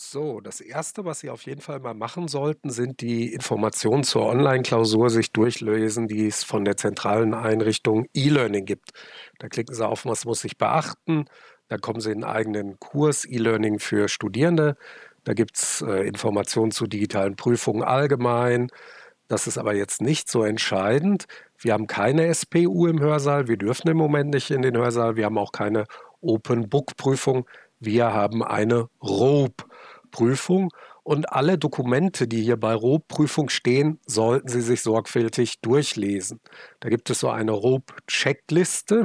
So, das Erste, was Sie auf jeden Fall mal machen sollten, sind die Informationen zur Online-Klausur sich durchlösen, die es von der zentralen Einrichtung E-Learning gibt. Da klicken Sie auf, was muss ich beachten. Da kommen Sie in einen eigenen Kurs E-Learning für Studierende. Da gibt es äh, Informationen zu digitalen Prüfungen allgemein. Das ist aber jetzt nicht so entscheidend. Wir haben keine SPU im Hörsaal. Wir dürfen im Moment nicht in den Hörsaal. Wir haben auch keine Open-Book-Prüfung. Wir haben eine ROPE. Prüfung und alle Dokumente, die hier bei ROB-Prüfung stehen, sollten Sie sich sorgfältig durchlesen. Da gibt es so eine ROB-Checkliste,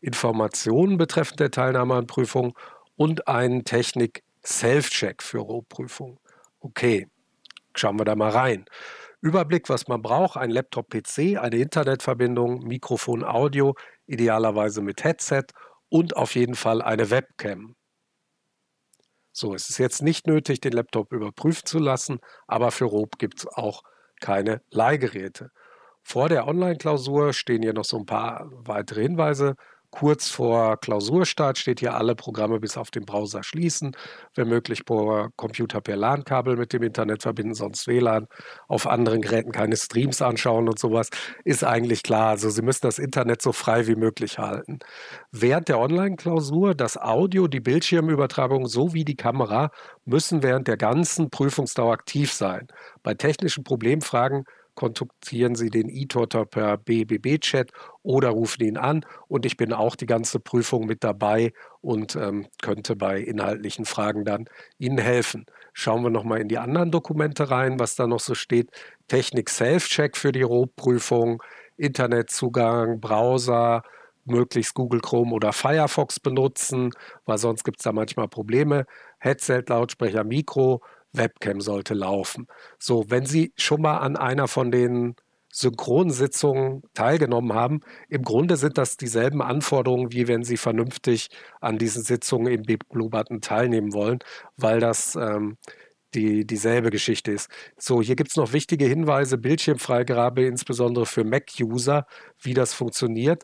Informationen betreffend der Teilnahme an Prüfung und einen Technik-Self-Check für ROB-Prüfung. Okay, schauen wir da mal rein. Überblick, was man braucht, ein Laptop-PC, eine Internetverbindung, Mikrofon, Audio, idealerweise mit Headset und auf jeden Fall eine Webcam. So, es ist jetzt nicht nötig, den Laptop überprüfen zu lassen, aber für Rob gibt es auch keine Leihgeräte. Vor der Online-Klausur stehen hier noch so ein paar weitere Hinweise kurz vor Klausurstart steht hier, alle Programme bis auf den Browser schließen, wenn möglich per Computer per LAN-Kabel mit dem Internet verbinden, sonst WLAN, auf anderen Geräten keine Streams anschauen und sowas, ist eigentlich klar. Also Sie müssen das Internet so frei wie möglich halten. Während der Online-Klausur, das Audio, die Bildschirmübertragung sowie die Kamera müssen während der ganzen Prüfungsdauer aktiv sein. Bei technischen Problemfragen kontaktieren Sie den ITOTer per BBB-Chat oder rufen ihn an und ich bin auch die ganze Prüfung mit dabei und ähm, könnte bei inhaltlichen Fragen dann Ihnen helfen. Schauen wir nochmal in die anderen Dokumente rein, was da noch so steht. Technik Self-Check für die Rohprüfung, Internetzugang, Browser, möglichst Google Chrome oder Firefox benutzen, weil sonst gibt es da manchmal Probleme. Headset, Lautsprecher, Mikro, Webcam sollte laufen. So, wenn Sie schon mal an einer von den Synchronsitzungen teilgenommen haben, im Grunde sind das dieselben Anforderungen, wie wenn Sie vernünftig an diesen Sitzungen im Big Blue Button teilnehmen wollen, weil das ähm, die, dieselbe Geschichte ist. So, hier gibt es noch wichtige Hinweise, Bildschirmfreigabe, insbesondere für Mac-User, wie das funktioniert.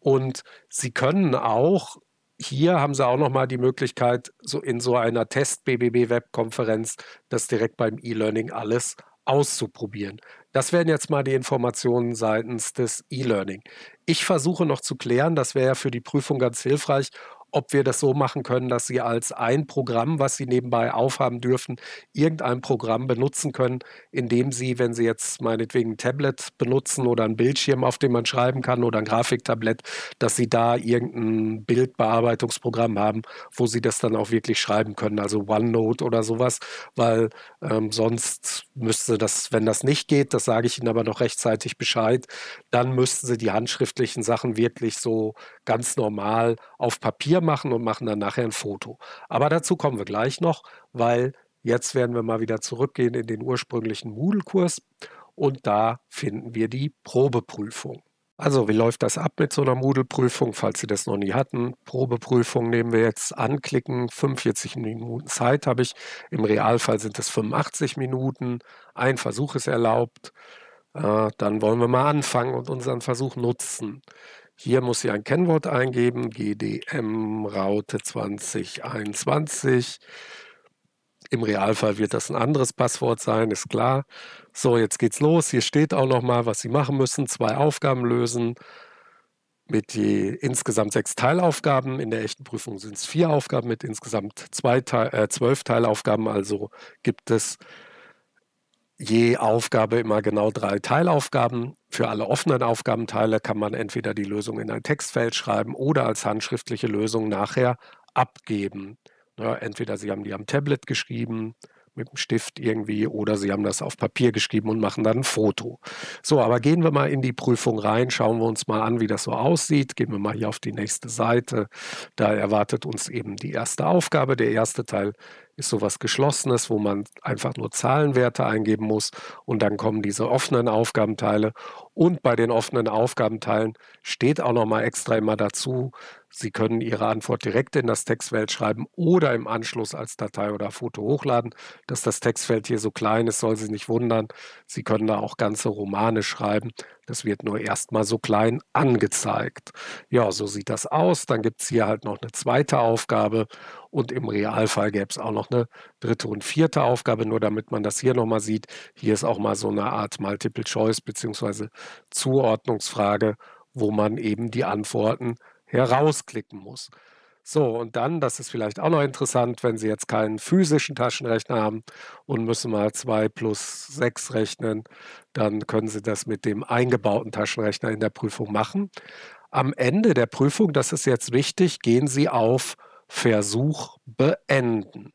Und Sie können auch hier haben sie auch noch mal die Möglichkeit, so in so einer Test-BBB-Webkonferenz das direkt beim E-Learning alles auszuprobieren. Das wären jetzt mal die Informationen seitens des E-Learning. Ich versuche noch zu klären, das wäre ja für die Prüfung ganz hilfreich, ob wir das so machen können, dass sie als ein Programm, was sie nebenbei aufhaben dürfen, irgendein Programm benutzen können, indem sie, wenn sie jetzt meinetwegen ein Tablet benutzen oder ein Bildschirm, auf dem man schreiben kann oder ein Grafiktablett, dass sie da irgendein Bildbearbeitungsprogramm haben, wo sie das dann auch wirklich schreiben können, also OneNote oder sowas, weil ähm, sonst müsste das, wenn das nicht geht, das sage ich Ihnen aber noch rechtzeitig Bescheid, dann müssten sie die handschriftlichen Sachen wirklich so ganz normal auf Papier machen und machen dann nachher ein Foto. Aber dazu kommen wir gleich noch, weil jetzt werden wir mal wieder zurückgehen in den ursprünglichen Moodle-Kurs und da finden wir die Probeprüfung. Also, wie läuft das ab mit so einer Moodle-Prüfung, falls Sie das noch nie hatten? Probeprüfung nehmen wir jetzt anklicken. 45 Minuten Zeit habe ich. Im Realfall sind es 85 Minuten. Ein Versuch ist erlaubt. Äh, dann wollen wir mal anfangen und unseren Versuch nutzen. Hier muss sie ein Kennwort eingeben, GDM Raute 2021. Im Realfall wird das ein anderes Passwort sein, ist klar. So, jetzt geht's los. Hier steht auch nochmal, was Sie machen müssen. Zwei Aufgaben lösen mit je insgesamt sechs Teilaufgaben. In der echten Prüfung sind es vier Aufgaben mit insgesamt zwei, äh, zwölf Teilaufgaben. Also gibt es je Aufgabe immer genau drei Teilaufgaben. Für alle offenen Aufgabenteile kann man entweder die Lösung in ein Textfeld schreiben oder als handschriftliche Lösung nachher abgeben. Ja, entweder Sie haben die am Tablet geschrieben mit dem Stift irgendwie oder Sie haben das auf Papier geschrieben und machen dann ein Foto. So, aber gehen wir mal in die Prüfung rein, schauen wir uns mal an, wie das so aussieht. Gehen wir mal hier auf die nächste Seite. Da erwartet uns eben die erste Aufgabe. Der erste Teil ist sowas Geschlossenes, wo man einfach nur Zahlenwerte eingeben muss und dann kommen diese offenen Aufgabenteile. Und bei den offenen Aufgabenteilen steht auch nochmal extra immer dazu, Sie können Ihre Antwort direkt in das Textfeld schreiben oder im Anschluss als Datei oder Foto hochladen. Dass das Textfeld hier so klein ist, soll Sie nicht wundern. Sie können da auch ganze Romane schreiben. Das wird nur erstmal so klein angezeigt. Ja, so sieht das aus. Dann gibt es hier halt noch eine zweite Aufgabe und im Realfall gäbe es auch noch eine dritte und vierte Aufgabe, nur damit man das hier nochmal sieht. Hier ist auch mal so eine Art Multiple Choice bzw. Zuordnungsfrage, wo man eben die Antworten herausklicken muss. So, und dann, das ist vielleicht auch noch interessant, wenn Sie jetzt keinen physischen Taschenrechner haben und müssen mal 2 plus 6 rechnen, dann können Sie das mit dem eingebauten Taschenrechner in der Prüfung machen. Am Ende der Prüfung, das ist jetzt wichtig, gehen Sie auf Versuch beenden.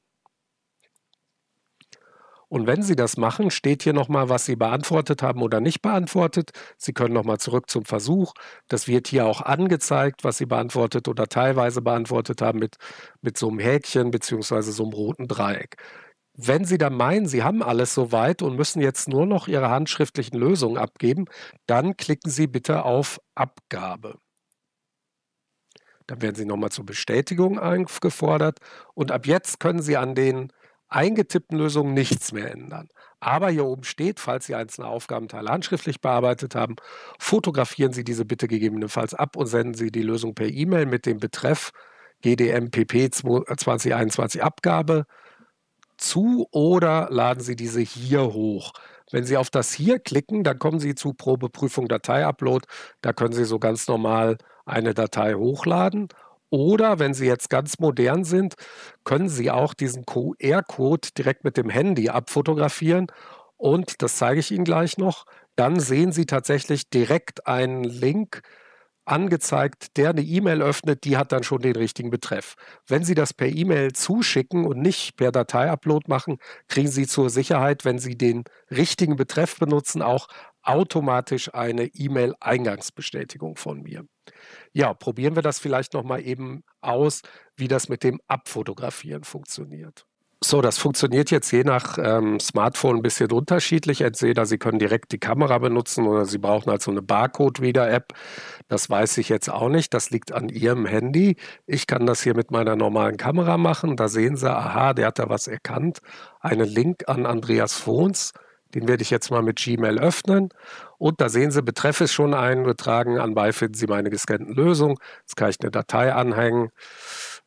Und wenn Sie das machen, steht hier nochmal, was Sie beantwortet haben oder nicht beantwortet. Sie können nochmal zurück zum Versuch. Das wird hier auch angezeigt, was Sie beantwortet oder teilweise beantwortet haben mit, mit so einem Häkchen beziehungsweise so einem roten Dreieck. Wenn Sie dann meinen, Sie haben alles soweit und müssen jetzt nur noch Ihre handschriftlichen Lösungen abgeben, dann klicken Sie bitte auf Abgabe. Dann werden Sie nochmal zur Bestätigung eingefordert und ab jetzt können Sie an den eingetippten Lösungen nichts mehr ändern. Aber hier oben steht, falls Sie einzelne Aufgabenteile handschriftlich bearbeitet haben, fotografieren Sie diese bitte gegebenenfalls ab und senden Sie die Lösung per E-Mail mit dem Betreff GDMPP 2021 äh, Abgabe zu oder laden Sie diese hier hoch. Wenn Sie auf das hier klicken, dann kommen Sie zu Probeprüfung Datei Upload. Da können Sie so ganz normal eine Datei hochladen oder wenn Sie jetzt ganz modern sind, können Sie auch diesen QR-Code direkt mit dem Handy abfotografieren. Und das zeige ich Ihnen gleich noch. Dann sehen Sie tatsächlich direkt einen Link angezeigt, der eine E-Mail öffnet, die hat dann schon den richtigen Betreff. Wenn Sie das per E-Mail zuschicken und nicht per Datei-Upload machen, kriegen Sie zur Sicherheit, wenn Sie den richtigen Betreff benutzen, auch automatisch eine E-Mail-Eingangsbestätigung von mir. Ja, probieren wir das vielleicht nochmal eben aus, wie das mit dem Abfotografieren funktioniert. So, das funktioniert jetzt je nach ähm, Smartphone ein bisschen unterschiedlich. Entweder Sie können direkt die Kamera benutzen oder Sie brauchen halt so eine Barcode-Reader-App. Das weiß ich jetzt auch nicht. Das liegt an Ihrem Handy. Ich kann das hier mit meiner normalen Kamera machen. Da sehen Sie, aha, der hat da was erkannt. Einen Link an Andreas Fons. Den werde ich jetzt mal mit Gmail öffnen. Und da sehen Sie, Betreff ist schon eingetragen. Anbei finden Sie meine gescannten Lösungen. Jetzt kann ich eine Datei anhängen.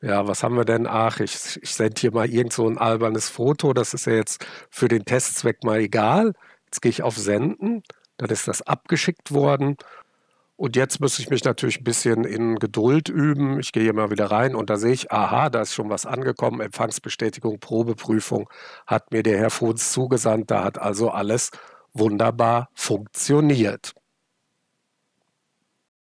Ja, was haben wir denn? Ach, ich, ich sende hier mal irgend so ein albernes Foto. Das ist ja jetzt für den Testzweck mal egal. Jetzt gehe ich auf Senden. Dann ist das abgeschickt worden. Und jetzt muss ich mich natürlich ein bisschen in Geduld üben. Ich gehe hier mal wieder rein und da sehe ich, aha, da ist schon was angekommen. Empfangsbestätigung, Probeprüfung hat mir der Herr Fuhns zugesandt. Da hat also alles wunderbar funktioniert.